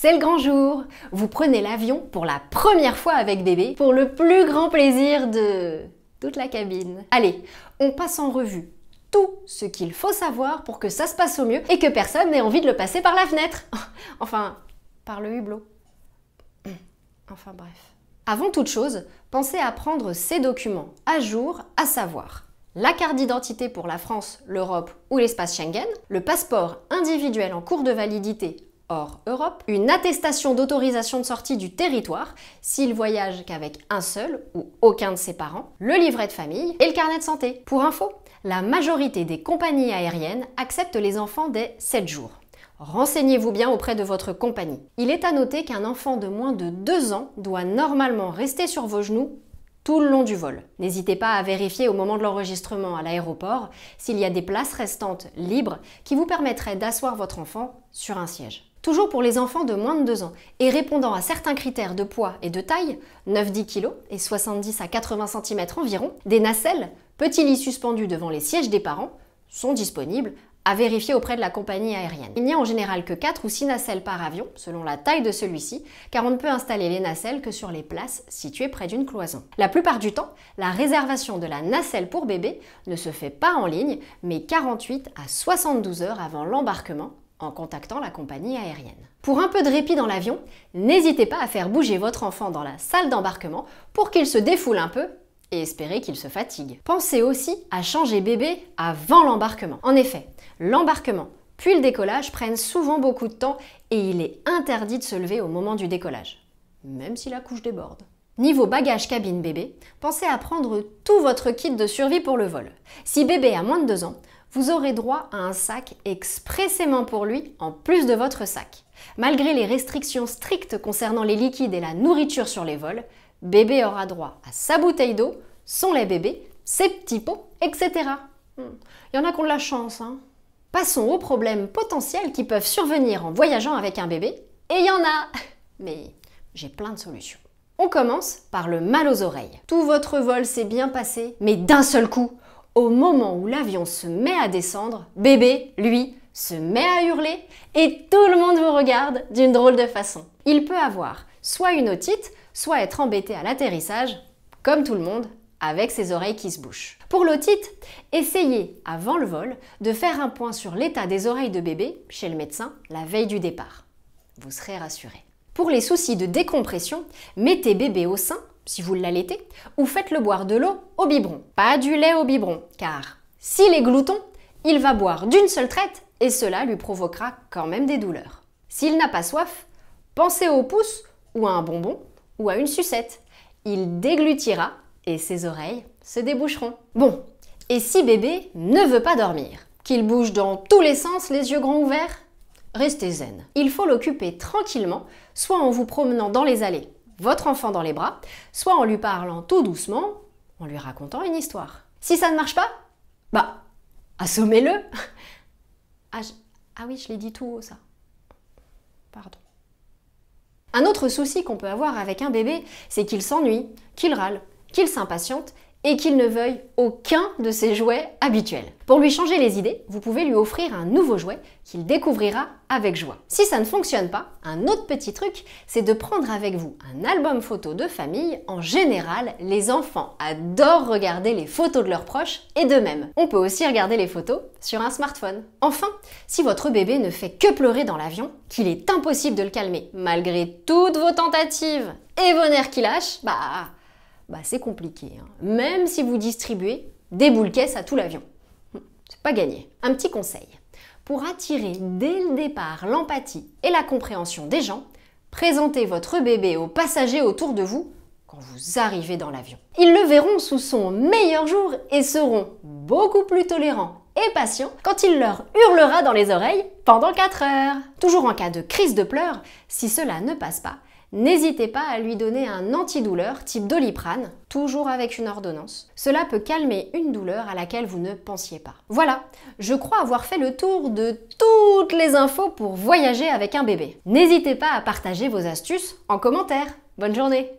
C'est le grand jour Vous prenez l'avion pour la première fois avec bébé, pour le plus grand plaisir de toute la cabine. Allez, on passe en revue tout ce qu'il faut savoir pour que ça se passe au mieux et que personne n'ait envie de le passer par la fenêtre. enfin, par le hublot. Hmm. Enfin bref. Avant toute chose, pensez à prendre ces documents à jour, à savoir la carte d'identité pour la France, l'Europe ou l'espace Schengen, le passeport individuel en cours de validité hors Europe, une attestation d'autorisation de sortie du territoire s'il voyage qu'avec un seul ou aucun de ses parents, le livret de famille et le carnet de santé. Pour info, la majorité des compagnies aériennes acceptent les enfants dès 7 jours. Renseignez-vous bien auprès de votre compagnie. Il est à noter qu'un enfant de moins de 2 ans doit normalement rester sur vos genoux tout le long du vol. N'hésitez pas à vérifier au moment de l'enregistrement à l'aéroport s'il y a des places restantes libres qui vous permettraient d'asseoir votre enfant sur un siège toujours pour les enfants de moins de 2 ans et répondant à certains critères de poids et de taille, 9-10 kg et 70 à 80 cm environ, des nacelles, petits lits suspendus devant les sièges des parents, sont disponibles à vérifier auprès de la compagnie aérienne. Il n'y a en général que 4 ou 6 nacelles par avion, selon la taille de celui-ci, car on ne peut installer les nacelles que sur les places situées près d'une cloison. La plupart du temps, la réservation de la nacelle pour bébé ne se fait pas en ligne, mais 48 à 72 heures avant l'embarquement en contactant la compagnie aérienne. Pour un peu de répit dans l'avion, n'hésitez pas à faire bouger votre enfant dans la salle d'embarquement pour qu'il se défoule un peu et espérer qu'il se fatigue. Pensez aussi à changer bébé avant l'embarquement. En effet, l'embarquement puis le décollage prennent souvent beaucoup de temps et il est interdit de se lever au moment du décollage, même si la couche déborde. Niveau bagage cabine bébé, pensez à prendre tout votre kit de survie pour le vol. Si bébé a moins de 2 ans, vous aurez droit à un sac expressément pour lui en plus de votre sac. Malgré les restrictions strictes concernant les liquides et la nourriture sur les vols, bébé aura droit à sa bouteille d'eau, son lait bébé, ses petits pots, etc. Hmm. Il y en a qui ont de la chance. Hein. Passons aux problèmes potentiels qui peuvent survenir en voyageant avec un bébé, et il y en a Mais j'ai plein de solutions. On commence par le mal aux oreilles. Tout votre vol s'est bien passé, mais d'un seul coup, au moment où l'avion se met à descendre, bébé, lui, se met à hurler et tout le monde vous regarde d'une drôle de façon. Il peut avoir soit une otite, soit être embêté à l'atterrissage, comme tout le monde, avec ses oreilles qui se bouchent. Pour l'otite, essayez avant le vol de faire un point sur l'état des oreilles de bébé chez le médecin la veille du départ. Vous serez rassuré. Pour les soucis de décompression, mettez bébé au sein si vous l'allaitez, ou faites-le boire de l'eau au biberon. Pas du lait au biberon, car s'il est glouton, il va boire d'une seule traite et cela lui provoquera quand même des douleurs. S'il n'a pas soif, pensez au pouce ou à un bonbon ou à une sucette. Il déglutira et ses oreilles se déboucheront. Bon, et si bébé ne veut pas dormir Qu'il bouge dans tous les sens, les yeux grands ouverts Restez zen. Il faut l'occuper tranquillement, soit en vous promenant dans les allées votre enfant dans les bras, soit en lui parlant tout doucement, en lui racontant une histoire. Si ça ne marche pas, bah, assommez-le. Ah, ah, oui, je l'ai dit tout haut, ça. Pardon. Un autre souci qu'on peut avoir avec un bébé, c'est qu'il s'ennuie, qu'il râle, qu'il s'impatiente et qu'il ne veuille aucun de ses jouets habituels. Pour lui changer les idées, vous pouvez lui offrir un nouveau jouet qu'il découvrira avec joie. Si ça ne fonctionne pas, un autre petit truc, c'est de prendre avec vous un album photo de famille. En général, les enfants adorent regarder les photos de leurs proches et d'eux-mêmes. On peut aussi regarder les photos sur un smartphone. Enfin, si votre bébé ne fait que pleurer dans l'avion, qu'il est impossible de le calmer malgré toutes vos tentatives et vos nerfs qui lâchent, bah bah, c'est compliqué. Hein. Même si vous distribuez des boules caisses à tout l'avion. Hum, c'est pas gagné. Un petit conseil. Pour attirer dès le départ l'empathie et la compréhension des gens, présentez votre bébé aux passagers autour de vous quand vous arrivez dans l'avion. Ils le verront sous son meilleur jour et seront beaucoup plus tolérants et patients quand il leur hurlera dans les oreilles pendant 4 heures. Toujours en cas de crise de pleurs, si cela ne passe pas, n'hésitez pas à lui donner un antidouleur type doliprane, toujours avec une ordonnance. Cela peut calmer une douleur à laquelle vous ne pensiez pas. Voilà, je crois avoir fait le tour de toutes les infos pour voyager avec un bébé. N'hésitez pas à partager vos astuces en commentaire. Bonne journée